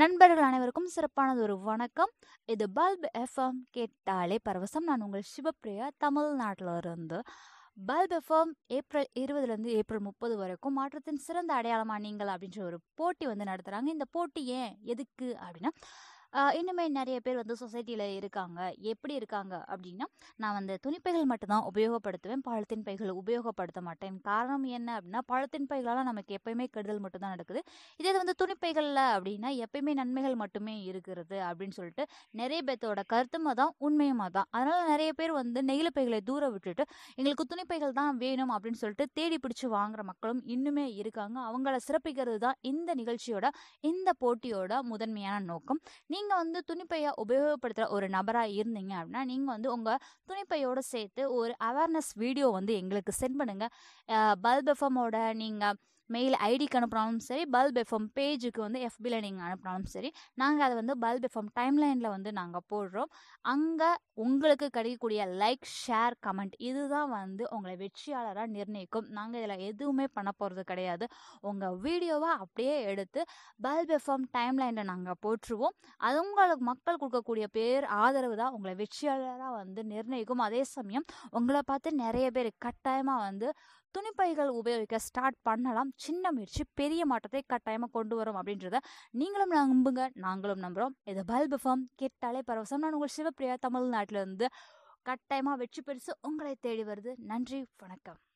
நண்பர்கள் அனைவருக்கும் சிறப்பானது ஒரு வணக்கம் இது பல்ப் எஃப்எம் கேட்டாலே பரவசம் நான் உங்கள் சிவப்பிரியா தமிழ்நாட்டில் இருந்து பல்ப் எஃப்எம் ஏப்ரல் இருபதுலேருந்து ஏப்ரல் முப்பது வரைக்கும் மாற்றத்தின் சிறந்த அடையாளமாக நீங்கள் அப்படின்ற ஒரு போட்டி வந்து நடத்துகிறாங்க இந்த போட்டி ஏன் எதுக்கு அப்படின்னா இன்னுமே நிறைய பேர் வந்து சொசைட்டியில் இருக்காங்க எப்படி இருக்காங்க அப்படின்னா நான் வந்து துணிப்பைகள் மட்டும்தான் உபயோகப்படுத்துவேன் பாலத்தின் பைகளை உபயோகப்படுத்த மாட்டேன் காரணம் என்ன அப்படின்னா பாலத்தின் பைகளால் நமக்கு எப்பயுமே கெடுதல் மட்டும்தான் நடக்குது இதே வந்து துணிப்பைகளில் அப்படின்னா எப்பயுமே நன்மைகள் மட்டுமே இருக்கிறது அப்படின்னு சொல்லிட்டு நிறைய பேர்த்தோட கருத்துமா தான் உண்மையுமா தான் அதனால் நிறைய பேர் வந்து நெகிழ பைகளை தூர விட்டுட்டு எங்களுக்கு துணிப்பைகள் தான் வேணும் அப்படின்னு சொல்லிட்டு தேடி பிடிச்சி வாங்குற மக்களும் இன்னுமே இருக்காங்க அவங்கள சிறப்பிக்கிறது தான் இந்த நிகழ்ச்சியோட இந்த போட்டியோட முதன்மையான நோக்கம் நீங்கள் நீங்கள் வந்து துணிப்பையை உபயோகப்படுத்துகிற ஒரு நபராக இருந்தீங்க அப்படின்னா நீங்கள் வந்து உங்கள் துணிப்பையோட சேர்த்து ஒரு அவேர்னஸ் வீடியோ வந்து எங்களுக்கு சென்ட் பண்ணுங்கள் பல்ப் எஃப்எம்மோட நீங்கள் மெயில் ஐடிக்கு அனுப்பினாலும் சரி பல்ப் எஃப்எம் பேஜுக்கு வந்து எஃபியில் நீங்கள் அனுப்பினாலும் சரி நாங்கள் அதை வந்து பல்ப் எஃப்எம் டைம்லைனில் வந்து நாங்கள் போடுறோம் அங்கே உங்களுக்கு கிடைக்கக்கூடிய லைக் ஷேர் கமெண்ட் இதுதான் வந்து உங்களை வெற்றியாளராக நிர்ணயிக்கும் நாங்கள் இதில் எதுவுமே பண்ண போகிறது கிடையாது உங்கள் வீடியோவை அப்படியே எடுத்து பல்ப் எஃப்எம் டைம்லைனில் நாங்கள் போட்டுருவோம் அவங்களுக்கு மக்கள் கொடுக்கக்கூடிய பேர் ஆதரவு தான் உங்களை வெற்றியாளராக வந்து நிர்ணயிக்கும் அதே சமயம் உங்களை பார்த்து நிறைய பேர் கட்டாயமாக வந்து துணிப்பைகள் உபயோகிக்க ஸ்டார்ட் பண்ணலாம் சின்ன முயற்சி பெரிய மாற்றத்தை கட்டாயமாக கொண்டு வரும் அப்படின்றத நீங்களும் நம்புங்க நாங்களும் நம்புகிறோம் இது பல்பு ஃபார்ம் கேட்டாலே பரவசம் நான் உங்கள் சிவப்பிரியா தமிழ்நாட்டிலேருந்து கட்டாயமாக வெற்றி பெருசு உங்களை தேடி வருது நன்றி வணக்கம்